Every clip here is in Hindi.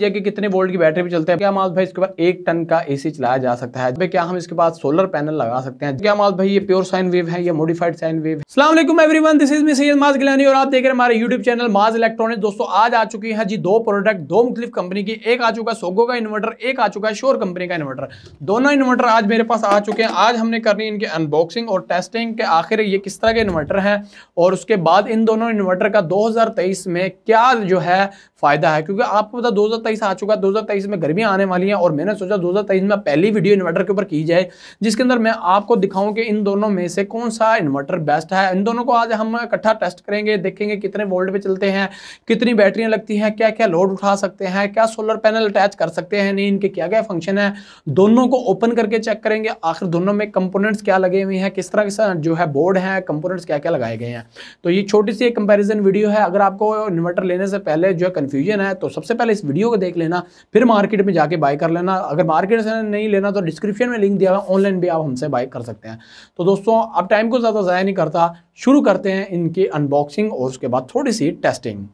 या कि कितने वोल्ट की बैटरी पे चलते हैं क्या माल भाई इसके बाद एक टन का एसी चलाया जा सकता है भाई क्या हम इसके बाद सोलर पैनल लगा सकते हैं क्या माल भाई ये प्योर साइन वेव है या मॉडिफाइड साइन वेव सलाम one this is me Syed Maaz Gilani और आप देख रहे हैं हमारे यूट्यूब चैनल माज इलेक्ट्रॉनिक दोस्तों आज आ चुकी है जी दो प्रोडक्ट दो मुख्तलिफ कंपनी की एक आ चुका है सोगो का इन्वर्टर एक आ चुका है शोर कंपनी का इन्वर्टर दोनों इन्वर्टर आज मेरे पास आ चुके हैं आज हमने करनी इनके अनबॉक्सिंग और टेस्टिंग के आखिर ये किस तरह के इन्वर्टर है और उसके बाद इन दोनों इन्वर्टर का दो में क्या जो है फायदा है क्योंकि आपको पता दो 2023 आ चुका 2023 में गर्मियां आने वाली हैं और मैंने सोचा 2023 में पहली वीडियो इन्वर्टर के ऊपर की जाए जिसके अंदर मैं आपको दिखाऊं कि इन दोनों में से कौन सा इन्वर्टर बेस्ट है इन दोनों को आज हम इकट्ठा टेस्ट करेंगे देखेंगे कितने वोल्ट पे चलते हैं कितनी बैटरियां लगती हैं क्या क्या लोड उठा सकते हैं क्या सोलर पैनल अटैच कर सकते हैं नहीं इनके क्या क्या फंक्शन है दोनों को ओपन करके चेक करेंगे आखिर दोनों में कंपोनेंट्स क्या लगे हुए हैं किस तरह से जो है बोर्ड है कंपोनेंट्स क्या क्या लगाए गए हैं तो ये छोटी सी एक कंपेरिजन वीडियो है अगर आपको इन्वर्टर लेने से पहले जो है कंफ्यूजन है तो सबसे पहले इस वीडियो को देख लेना फिर मार्केट में जाके बाय कर लेना अगर मार्केट से नहीं लेना तो डिस्क्रिप्शन में लिंक दिया हुआ ऑनलाइन भी आप हमसे बाय कर सकते हैं तो दोस्तों अब टाइम को ज़्यादा जया नहीं करता शुरू करते हैं इनकी अनबॉक्सिंग और उसके बाद थोड़ी सी टेस्टिंग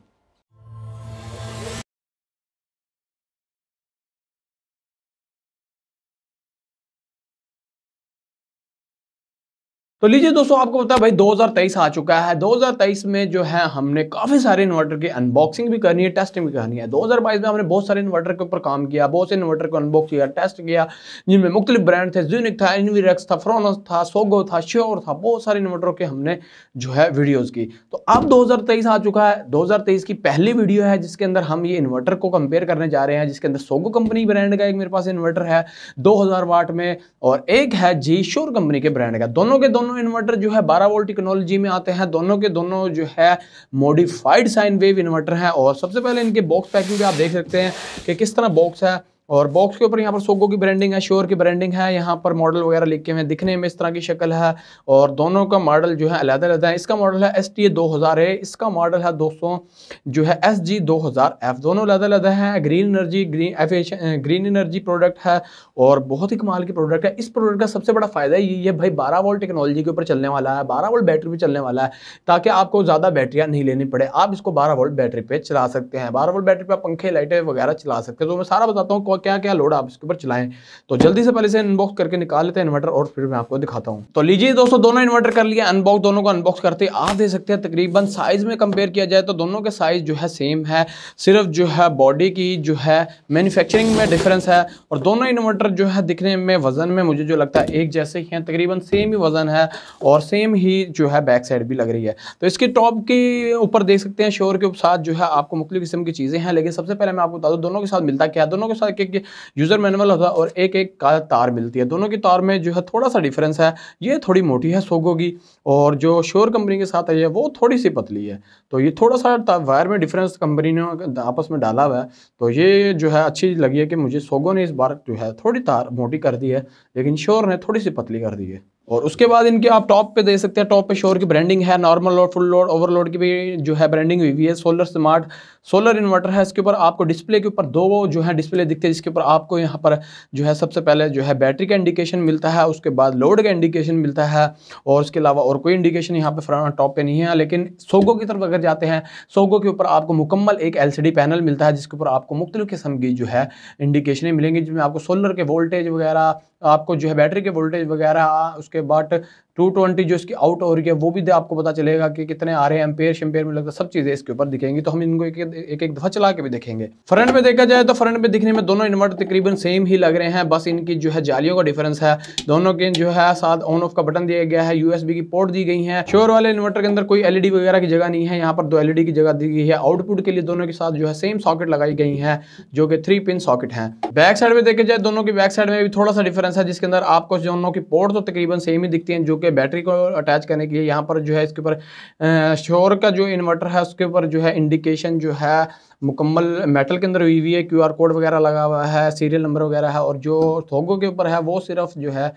तो लीजिए दोस्तों आपको पता है भाई 2023 आ चुका है 2023 में जो है हमने काफ़ी सारे इन्वर्टर की अनबॉक्सिंग भी करनी है टेस्टिंग भी करनी है 2022 में हमने बहुत सारे इन्वर्टर के ऊपर काम किया बहुत से इन्वर्टर को अनबॉक्स किया टेस्ट किया जिनमें मुख्तलिफ ब्रांड थे जूनिक था इनवीरेक्स था फ्रोनस था सोगो था श्योर था बहुत सारे इन्वर्टरों के हमने जो है वीडियोज़ की तो अब दो आ चुका है दो की पहली वीडियो है जिसके अंदर हम ये इन्वर्टर को कंपेयर करने जा रहे हैं जिसके अंदर सोगो कंपनी ब्रांड का एक मेरे पास इन्वर्टर है दो वाट में और एक है जी श्योर कंपनी के ब्रांड का दोनों के दोनों दोनों इन्वर्टर जो है 12 वोल्ट टेक्नोलॉजी में आते हैं दोनों के दोनों जो है मॉडिफाइड साइन वेव इन्वर्टर हैं और सबसे पहले इनके बॉक्स पैकिंग भी आप देख सकते हैं कि किस तरह बॉक्स है और बॉक्स के ऊपर यहाँ पर सोगो की ब्रांडिंग है श्योर की ब्रांडिंग है यहाँ पर मॉडल वगैरह लिखे हुए हैं दिखने में इस तरह की शक्ल है और दोनों का मॉडल जो है अलहदा अलहदा है इसका मॉडल है एस टी ए दो हज़ार है इसका मॉडल है दोस्तों जो है एस जी दो हज़ार एफ दोनों अलहदा अलहदा है green energy green F green energy product है और बहुत ही कमाल की प्रोडक्ट है इस प्रोडक्ट का सबसे बड़ा फ़ायदा ये है भाई बारह वोल्ट टेक्नोलॉजी के ऊपर चलने वाला है बारह वोल्ट बैटरी पर चलने वाला है ताकि आपको ज़्यादा बैटरियाँ नहीं लेनी पड़े आप इसको बारह वोल्ट बैटरी पर चला सकते हैं बारह वोल्ट बैटरी पर पंखे लाइटें वगैरह चला सकते हैं तो मैं सारा बताता हूँ और क्या क्या लोड आप इसके ऊपर चलाएं तो जल्दी से पहले से अनबॉक्स करके निकाल लेते हैं इन्वर्टर और फिर मैं आपको दिखाता हूँ तो लीजिए दोस्तों दोनों इन्वर्टर कर लिया अनबॉक्स दोनों को अनबॉक्स करते आप दे सकते हैं तकरीबन साइज में कंपेयर किया जाए तो दोनों के साइज जो है सेम है सिर्फ जो है बॉडी की जो है मैन्युफैक्चरिंग में डिफरेंस है और दोनों इन्वर्टर जो है दिखने में वजन में मुझे जो लगता है एक जैसे ही है तकरीबन सेम ही वजन है और सेम ही जो है बैक साइड भी लग रही है तो इसके टॉप के ऊपर देख सकते हैं शोर के साथ जो है आपको मुख्तु किस्म की चीज़ें हैं लेकिन सबसे पहले मैं आपको बता दूं दोनों के साथ मिलता क्या है दोनों के साथ एक एक यूज़र मैनुअल होता है और एक एक का तार मिलती है दोनों की तार में जो है थोड़ा सा डिफरेंस है ये थोड़ी मोटी है सोगो की और जो श्योर कंपनी के साथ आई है वो थोड़ी सी पतली है तो ये थोड़ा सा वायर में डिफरेंस कंपनी ने आपस में डाला हुआ है तो ये जो है अच्छी लगी है कि मुझे सोगो ने इस बार जो है थोड़ी तार मोटी कर दी है लेकिन श्योर ने थोड़ी सी पतली कर दी है और उसके बाद इनके आप टॉप पे दे सकते हैं टॉप पे शोर की ब्रांडिंग है normal load full load overload की भी जो है ब्रांडिंग हुई हुई है सोलर स्मार्ट सोलर इन्वर्टर है इसके ऊपर आपको डिस्प्ले के ऊपर दो जो है डिस्प्ले दिखते हैं जिसके ऊपर आपको यहाँ पर जो है सबसे पहले जो है बैटरी का इंडिकेशन मिलता है उसके बाद लोड का इंडिकेशन मिलता है और उसके अलावा और कोई इंडिकेशन यहाँ पर टॉप पर नहीं है लेकिन सोगो की तरफ अगर जाते हैं सोगो के ऊपर आपको मुकम्मल एक एल पैनल मिलता है जिसके ऊपर आपको मुख्तु किस्म की जो है इंडिकेशनें मिलेंगी जिसमें आपको सोलर के वोल्टेज वगैरह आपको जो है बैटरी के वोल्टेज वगैरह उसके बाद 220 जो इसकी आउट हो रही है वो भी दे आपको पता चलेगा कि कितने आ रहे हैं एम्पेयर शेम्पेयर में लगता है सब चीज़ें इसके ऊपर दिखेंगी तो हम इनको एक एक, एक दफा चला के भी देखेंगे फ्रंट में देखा जाए तो फ्रंट में दिखने में दोनों इन्वर्टर तकरीबन सेम ही लग रहे हैं बस इनकी जो है जालियों का डिफरेंस है दोनों के जो है साथ ऑन ऑफ का बटन दिया गया है यूएसबी की पोर्ट दी गई है श्योर वाले इन्वर्टर के अंदर कोई एलईडी वगैरह की जगह नहीं है यहाँ पर दो एलईडी की जगह दी गई है आउटपुट के लिए दोनों के साथ जो है सेम सॉकेट लगाई गई है जो कि थ्री पिन सॉकेट है बैक साइड में देखा जाए दोनों की बैक साइड में भी थोड़ा सा डिफरेंस है जिसके अंदर आपको दोनों की पोर्ट तो तकरीबन सेम ही दिखती है जो कि लिए बैटरी को अटैच करने के लिए यहाँ पर जो है इसके ऊपर शोर का जो इन्वर्टर है उसके ऊपर जो है इंडिकेशन जो है मुकम्मल मेटल के अंदर हुई हुई है क्यू कोड वगैरह लगा हुआ है सीरियल नंबर वगैरह है और जो थोगों के ऊपर है वो सिर्फ जो है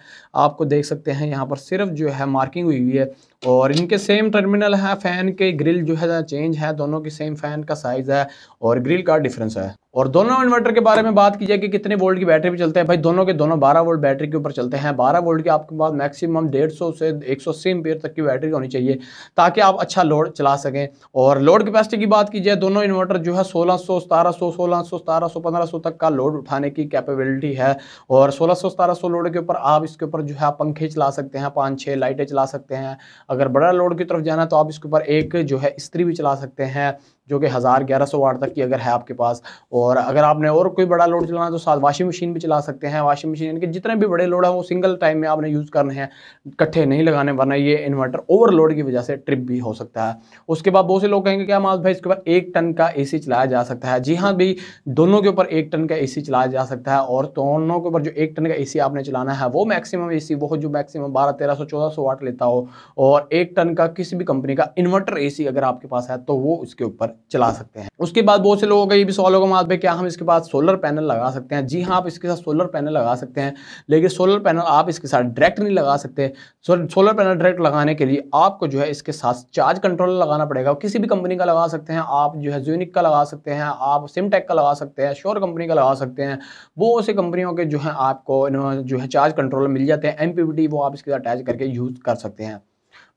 आपको देख सकते हैं यहाँ पर सिर्फ जो है मार्किंग हुई हुई है और इनके सेम टर्मिनल है फ़ैन के ग्रिल जो है चेंज है दोनों की सेम फ़ैन का साइज़ है और ग्रिल का डिफरेंस है और दोनों इन्वर्टर के बारे में बात की जाए कि कितने वोल्ट की बैटरी पे चलते हैं भाई दोनों के दोनों 12 वोल्ट बैटरी के ऊपर चलते हैं 12 वोल्ट की आपके पास मैक्सिमम 150 से 100 सौ तक की बैटरी होनी चाहिए ताकि आप अच्छा लोड चला सकें और लोड कैपेसिटी की बात की जाए दोनों इन्वर्टर जो है सोलह सौ सतारह सौ सोलह सौ सतारह सौ पंद्रह सौ तक का लोड उठाने की कैपेबिलिटी है और सोलह सौ सतारह सौ लोड के ऊपर आप इसके ऊपर जो है पंखे चला सकते हैं पाँच छः लाइटें चला सकते हैं अगर बड़ा लोड की तरफ जाना तो आप इसके ऊपर एक जो है स्त्री भी चला सकते हैं जो कि हज़ार ग्यारह सौ वाट तक की अगर है आपके पास और अगर आपने और कोई बड़ा लोड चलाना है तो साथ वाशिंग मशीन भी चला सकते हैं वाशिंग मशीन यानी कि जितने भी बड़े लोड हैं वो सिंगल टाइम में आपने यूज़ करने हैं इकट्ठे नहीं लगाने वरना ये इन्वर्टर ओवरलोड की वजह से ट्रिप भी हो सकता है उसके बाद बहुत से लोग कहेंगे क्या माज भाई इसके ऊपर एक टन का ए चलाया जा सकता है जी हाँ भाई दोनों के ऊपर एक टन का ए चलाया जा सकता है और दोनों के ऊपर जो एक टन का ए आपने चलाना है वो मैक्सिमम ए वो जो मैक्सिमम बारह तेरह सौ चौदह सौ वाट लेता हो और एक टन का किसी भी कंपनी का इन्वर्टर ए अगर आपके पास है तो वो उसके ऊपर चला सकते हैं उसके बाद बहुत से लोगों का ये भी सवाल होगा मात क्या हम इसके बाद सोलर पैनल लगा सकते हैं जी हाँ आप इसके साथ सोलर पैनल लगा सकते हैं लेकिन सोलर पैनल आप इसके साथ डायरेक्ट नहीं लगा सकते सोलर पैनल डायरेक्ट लगाने के लिए आपको जो है इसके साथ चार्ज कंट्रोलर लगाना पड़ेगा किसी भी कंपनी का लगा सकते हैं आप जो है जूनिक का लगा सकते हैं आप सिमटेक का लगा सकते हैं श्योर कंपनी का लगा सकते हैं वो उसी कंपनियों के जो है आपको जो है चार्ज कंट्रोलर मिल जाते हैं एम वो आप इसके साथ अटैच करके यूज़ कर सकते हैं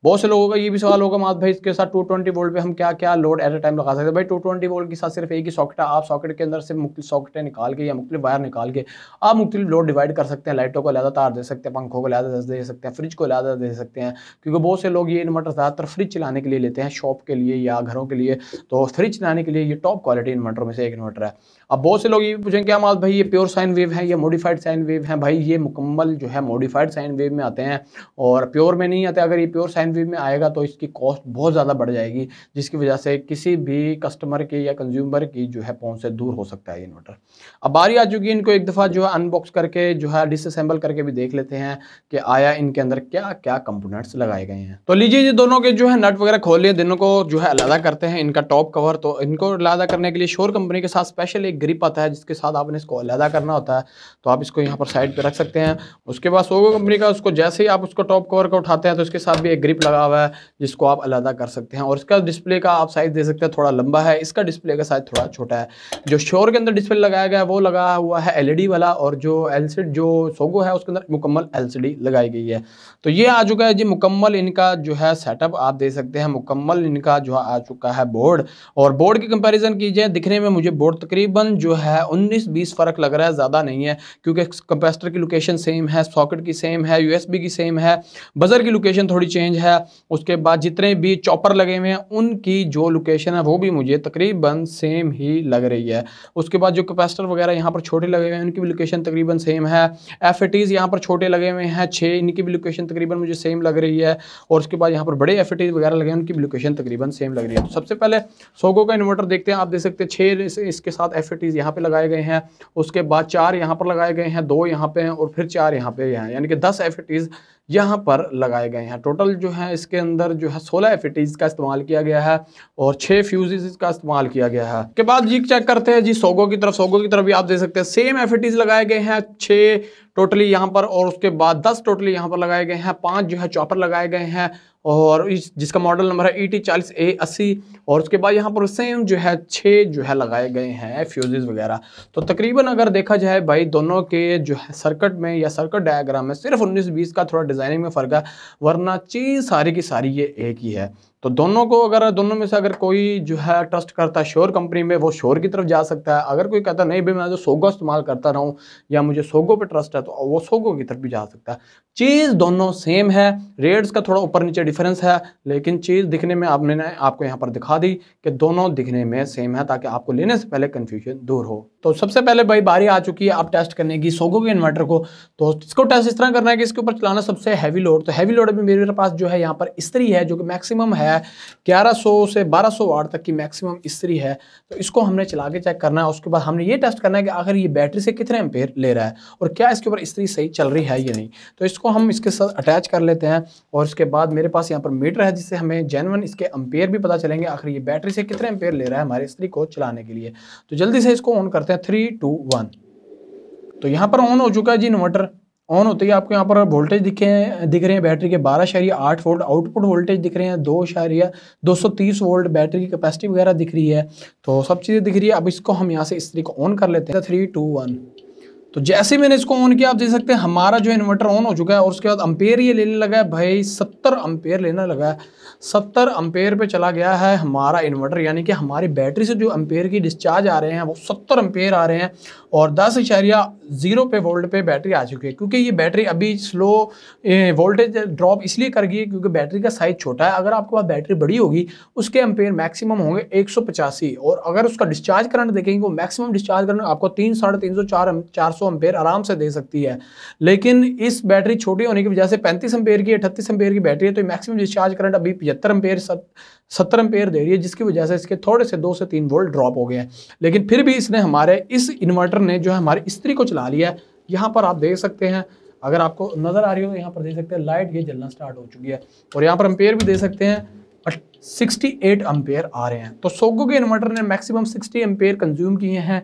बहुत से लोगों का ये भी सवाल होगा मात भाई इसके साथ 220 ट्वेंटी वोल्ट हम क्या क्या लोड एट अ टाइम लगा सकते हैं भाई 220 ट्वेंटी वोल्ट के साथ सिर्फ एक ही सॉकेट है आप सॉकेट के अंदर से मुख्य सॉकेटें निकाल के या मुख्य वायर निकाल के आप मुख्य लोड डिवाइड कर सकते हैं लाइटों को लादा तार दे सकते हैं पंखों को दस दे सकते हैं फ्रिज को लादा दे सकते हैं क्योंकि बहुत से लोग ये इन्वर्टर ज़्यादातर फ्रिज चलाने के लिए लेते हैं शॉप के लिए या घरों के लिए तो फ्रिज चलाने के लिए ये टॉप क्वालिटी इन्वर्टर में से एक इन्वर्टर है अब बहुत से लोग ये पूछेंगे क्या मात भाई ये प्योर साइन वेव है या मॉडिफाइड साइन वेव है भाई ये मुकम्मल जो है मॉडिफाइड साइन वेव में आते हैं और प्योर में नहीं आते अगर ये प्योर साइन डिलीवरी में आएगा तो इसकी कॉस्ट बहुत ज़्यादा बढ़ जाएगी जिसकी वजह से किसी भी कस्टमर की या कंज्यूमर की जो है पहुँच से दूर हो सकता है इन्वर्टर अब बारी आ चुकी है इनको एक दफ़ा जो है अनबॉक्स करके जो है डिसअसेंबल करके भी देख लेते हैं कि आया इनके अंदर क्या क्या कंपोनेंट्स लगाए गए हैं तो लीजिए ये दोनों के जो है नट वगैरह खोल लिए दोनों को जो है अलादा करते हैं इनका टॉप कवर तो इनको अलादा करने के लिए शोर कंपनी के साथ स्पेशल एक ग्रिप आता है जिसके साथ आपने इसको अलादा करना होता है तो आप इसको यहाँ पर साइड पर रख सकते हैं उसके बाद सोगो कंपनी का उसको जैसे ही आप उसको टॉप कवर का उठाते हैं तो इसके साथ भी एक ग्रिप क्लिप लगा हुआ है जिसको आप अलग कर सकते हैं और इसका डिस्प्ले का आप साइज़ दे सकते हैं थोड़ा लंबा है इसका डिस्प्ले का साइज़ थोड़ा छोटा है जो शोर के अंदर डिस्प्ले लगाया गया है वो लगा हुआ है एल e वाला और जो एल जो सोगो है उसके अंदर मुकम्मल एल लगाई गई है तो ये आ चुका है जी मुकम्मल इनका जो है सेटअप आप दे सकते हैं मुकम्मल इनका जो आ चुका है बोर्ड और बोर्ड की कंपेरिजन कीजिए दिखने में मुझे बोर्ड तकरीबन जो है उन्नीस बीस फ़र्क लग रहा है ज़्यादा नहीं है क्योंकि कंपेस्टर की लोकेशन सेम है सॉकेट की सेम है यूएसबी की सेम है बज़र की लोकेशन थोड़ी चेंज है है उसके बाद जितने भी चॉपर लगे हुए हैं उनकी जो लोकेशन है वो भी मुझे तकरीबन सेम ही लग रही है उसके बाद जो कैपेसिटर वगैरह यहाँ पर छोटे लगे हुए हैं उनकी भी लोकेशन तकरीबन सेम है एफ एटीज़ यहाँ पर छोटे लगे हुए हैं छः इनकी भी लोकेशन तकरीबन मुझे सेम लग रही है और उसके बाद यहाँ पर बड़े एफ वगैरह लगे हैं उनकी भी लोकेशन तकरीबन सेम लग रही है तो सबसे पहले सोगो का इन्वर्टर देखते हैं आप देख सकते हैं छः इसके साथ एफ एटीज़ यहाँ पर लगाए गए हैं उसके बाद चार यहाँ पर लगाए गए हैं दो यहाँ पर हैं और फिर चार यहाँ पर हैं यानी कि दस एफ एटीज़ यहाँ पर लगाए गए हैं टोटल जो है इसके अंदर जो है सोलह एफ का इस्तेमाल किया गया है और छह फ्यूज़ का इस्तेमाल किया गया है के बाद जी चेक करते हैं जी सोगो की तरफ सोगो की तरफ भी आप देख सकते हैं सेम एफिटीज़ लगाए गए हैं छह टोटली यहाँ पर और उसके बाद दस टोटली यहाँ पर लगाए गए हैं पाँच जो है चॉपर लगाए गए हैं और इस जिसका मॉडल नंबर है ई e टी चालीस ए अस्सी और उसके बाद यहाँ पर सेम जो है छः जो है लगाए गए हैं फ्यूजेस वगैरह तो तकरीबन अगर देखा जाए भाई दोनों के जो है सर्कट में या सर्कट डायग्राम में सिर्फ उन्नीस बीस का थोड़ा डिज़ाइनिंग में फ़र्क है वरना चीज़ सारी की सारी ये एक ही है तो दोनों को अगर दोनों में से अगर कोई जो है ट्रस्ट करता है श्योर कंपनी में वो श्योर की तरफ जा सकता है अगर कोई कहता नहीं भाई मैं तो सोगो इस्तेमाल करता रहूँ या मुझे सोगो पे ट्रस्ट है तो वो सोगो की तरफ भी जा सकता है चीज़ दोनों सेम है रेट्स का थोड़ा ऊपर नीचे डिफरेंस है लेकिन चीज़ दिखने में आपने आपको यहाँ पर दिखा दी कि दोनों दिखने में सेम है ताकि आपको लेने से पहले कन्फ्यूजन दूर हो तो सबसे पहले भाई बारी आ चुकी है आप टेस्ट करने की सोगो के इन्वर्टर को तो इसको टेस्ट इस तरह करना है कि इसके ऊपर चलाना सबसे हैवी लोड तो हैवी लोड में मेरे पास जो है यहाँ पर इस्त्री है जो कि मैक्सिमम है 1100 से 1200 सौ तक की मैक्सिमम इस्त्री है तो इसको हमने चला के चेक करना है उसके बाद हमने ये टेस्ट करना है कि आखिर ये बैटरी से कितने एम्पेयर ले रहा है और क्या इसके ऊपर इस्त्री सही चल रही है या नहीं तो इसको उसको हम इसके साथ अटैच कर लेते हैं और उसके बाद मेरे पास यहाँ पर मीटर है जिससे हमें जेनवन इसके अम्पेयर भी पता चलेंगे आखिर ये बैटरी से कितने अम्पेयर ले रहा है हमारे स्त्री को चलाने के लिए तो जल्दी से इसको ऑन करते हैं थ्री टू वन तो यहाँ पर ऑन हो चुका है जी इन्वर्टर ऑन होते ही आपको यहाँ पर वोल्टेज दिखे दिख रहे हैं बैटरी के बारह शारिया आठ वोल्ट आउटपुट वोल्टेज दिख रहे हैं दो शारिया दो सौ तीस वोल्ट बैटरी की कैपेसिटी वगैरह दिख रही है तो सब चीज़ें दिख रही है अब इसको हम यहाँ से इस तरीके ऑन कर लेते हैं थ्री टू वन तो जैसे मैंने इसको ऑन किया आप देख सकते हैं हमारा जो इन्वर्टर ऑन हो चुका है और उसके बाद अम्पेयर ये लेने लगा है भाई सत्तर अम्पेयर लेने लगा है सत्तर अम्पेयर पे चला गया है हमारा इन्वर्टर यानी कि हमारी बैटरी से जो अम्पेयर की डिस्चार्ज आ रहे हैं वो सत्तर अम्पेयर आ रहे हैं और दस इशारिया ज़ीरो पे वोल्ट पे बैटरी आ चुकी है क्योंकि ये बैटरी अभी स्लो वोल्टेज ड्रॉप इसलिए कर गई है क्योंकि बैटरी का साइज़ छोटा है अगर आपके पास बैटरी बड़ी होगी उसके अम्पेयर मैक्सिमम होंगे एक और अगर उसका डिस्चार्ज करंट देखेंगे वो मैक्सिमम डिस्चार्ज करंट आपको तीन साढ़े तीन सौ चार चार सौ सौ एम्पेयर आराम से दे सकती है लेकिन इस बैटरी छोटी होने की वजह से पैंतीस एम्पेयर की अठतीस एम्पेयर की बैटरी है तो मैक्सिमम डिस्चार्ज करंट अभी पचहत्तर एम्पेयर सत्तर एम्पेयर दे रही है जिसकी वजह से इसके थोड़े से दो से तीन वोल्ट ड्रॉप हो गए हैं लेकिन फिर भी इसने हमारे इस इन्वर्टर ने जो है हमारे स्त्री को चला लिया है यहाँ पर आप देख सकते हैं अगर आपको नज़र आ रही हो तो यहाँ पर देख सकते हैं लाइट ये जलना स्टार्ट हो चुकी है और यहाँ पर एम्पेयर भी दे सकते हैं 68 एट आ रहे हैं तो सोगो के इन्वर्टर ने मैक्सिमम 60 एम्पेयर कंज्यूम किए हैं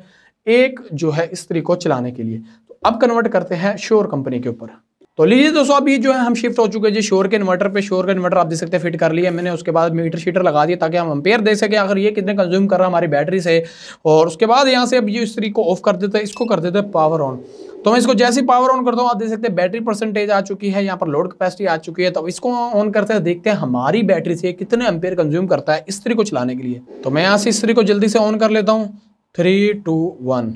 एक जो है स्त्री को चलाने के लिए तो अब कन्वर्ट करते हैं श्योर कंपनी के ऊपर तो लीजिए दोस्तों अभी जो है हम शिफ्ट हो चुके हैं जी शोर के इन्वर्टर पे शोर का इन्वर्टर आप देख सकते हैं फिट कर लिया मैंने उसके बाद मीटर शीटर लगा दिया ताकि हम अंपेयर दे सके अगर ये कितने कंज्यूम कर रहा है हमारी बैटरी से और उसके बाद यहाँ से अब ये स्त्री को ऑफ कर देते हैं इसको कर देते हैं पावर ऑन तो मैं इसको जैसे ही पावर ऑन करता हूँ आप देख सकते हैं बैटरी परसेंटेज आ चुकी है यहाँ पर लोड कपैसिटी आ चुकी है तो इसको ऑन करते हैं देखते हैं हमारी बैटरी से कितने अंपेयर कंज्यूम करता है स्त्री को चलाने के लिए तो मैं यहाँ से स्त्री को जल्दी से ऑन कर लेता हूँ थ्री टू वन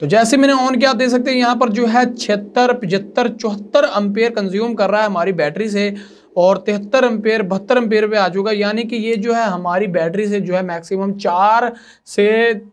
तो जैसे मैंने ऑन किया आप देख सकते हैं यहाँ पर जो है छिहत्तर पचहत्तर चौहत्तर अम्पेयर कंज्यूम कर रहा है हमारी बैटरी से और तिहत्तर अम्पेयर बहत्तर अम्पेयर पे आ जाएगा यानी कि ये जो है हमारी बैटरी से जो है मैक्सिमम चार से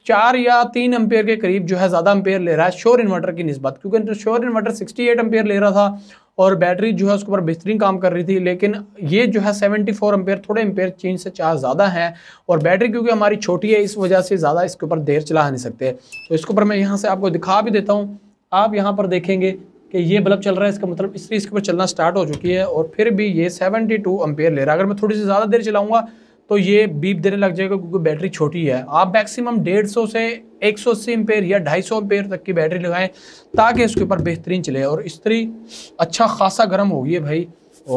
चार या तीन अम्पेयर के करीब जो है ज़्यादा अम्पेयर ले रहा है शोर इन्वर्टर की नस्बत क्योंकि तो शोर इन्वर्टर सिक्सटी एट एम्पेयर ले रहा था और बैटरी जो है उसके ऊपर बेहतरीन काम कर रही थी लेकिन ये जो है सेवेंटी फोर एम्पेयर थोड़े एम्पेयर चेंज से चार ज़्यादा हैं और बैटरी क्योंकि हमारी छोटी है इस वजह से ज़्यादा इसके ऊपर देर चला नहीं सकते तो इसके ऊपर मैं यहाँ से आपको दिखा भी देता हूँ आप यहाँ पर देखेंगे कि ये बल्ब चल रहा है इसका मतलब इसलिए इसके ऊपर चलना स्टार्ट हो चुकी है और फिर भी ये सेवेंटी टू ले रहा है अगर मैं थोड़ी सी ज़्यादा देर चलाऊँगा तो ये बीप देने लग जाएगा क्योंकि बैटरी छोटी है आप मैक्सिमम डेढ़ सौ से एक सौ अस्सी एम्पेयर या ढाई सौ एम्पेयर तक की बैटरी लगाएं ताकि इसके ऊपर बेहतरीन चले और इस्त्री अच्छा खासा गर्म होगी है भाई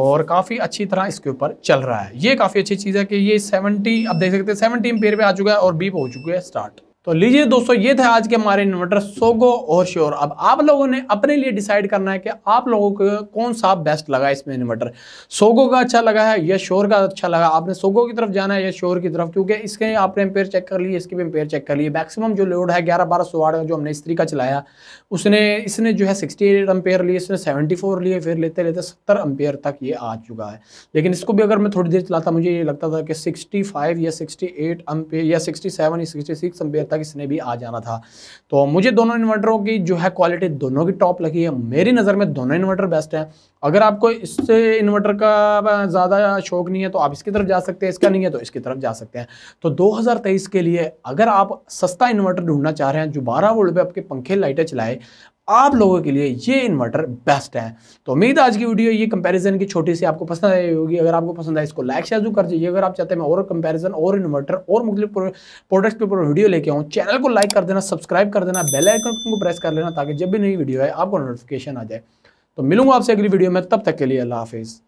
और काफ़ी अच्छी तरह इसके ऊपर चल रहा है ये काफ़ी अच्छी चीज़ है कि ये सेवेंटी आप देख सकते हैं सेवेंटी एम्पेयर पे आ चुका है और बीप हो चुकी है स्टार्ट तो लीजिए दोस्तों ये थे आज के हमारे इन्वर्टर सोगो और श्योर अब आप लोगों ने अपने लिए डिसाइड करना है कि आप लोगों को कौन सा बेस्ट लगा इसमें इन्वर्टर सोगो का अच्छा लगा है या श्योर का अच्छा लगा आपने सोगो की तरफ जाना है या श्योर की तरफ क्योंकि इसके आपने एम्पेयर चेक कर लिए इसके भी एम्पेयर चेक कर लिए मैक्सिमम जो लोड है ग्यारह बारह सौ वाट जो हमने स्त्री का चलाया उसने इसने जो है सिक्सटी एट अम्पेयर लिए इसने सेवेंटी फोर लिए फिर लेते लेते सत्तर एम्पेयर तक ये आ चुका है लेकिन इसको भी अगर मैं थोड़ी देर चलाता मुझे ये लगता था कि सिक्सटी या सिक्सटी एट या सिक्सटी सेवन या सिक्सटी सिक्स तक था किसने भी आ जाना था तो मुझे दोनों इन्वर्टरों की जो है क्वालिटी दोनों की टॉप लगी है मेरी नज़र में दोनों इन्वर्टर बेस्ट हैं अगर आपको इससे इन्वर्टर का ज़्यादा शौक नहीं है तो आप इसकी तरफ जा सकते हैं इसका नहीं है तो इसकी तरफ जा सकते हैं तो 2023 के लिए अगर आप सस्ता इन्वर्टर ढूंढना चाह रहे हैं जो बारह वोल्ट पे आपके पंखे लाइटें चलाए आप लोगों के लिए ये इन्वर्टर बेस्ट है तो उम्मीद आज की वीडियो ये कंपैरिजन की छोटी सी आपको पसंद आई होगी अगर आपको पसंद आए इसको लाइक शेयर जरूर कर दीजिए अगर आप चाहते हैं मैं और कंपैरिजन और इन्वर्टर और मुख्य प्रोडक्ट्स के ऊपर वीडियो लेके आऊँ चैनल को लाइक कर देना सब्सक्राइब कर देना बेल आइकन को प्रेस कर लेना ताकि जब भी नई वीडियो है आपको नोटिफिकेशन आ जाए तो मिलूंगा आपसे अगली वीडियो में तब तक के लिए अल्लाह हाफिज़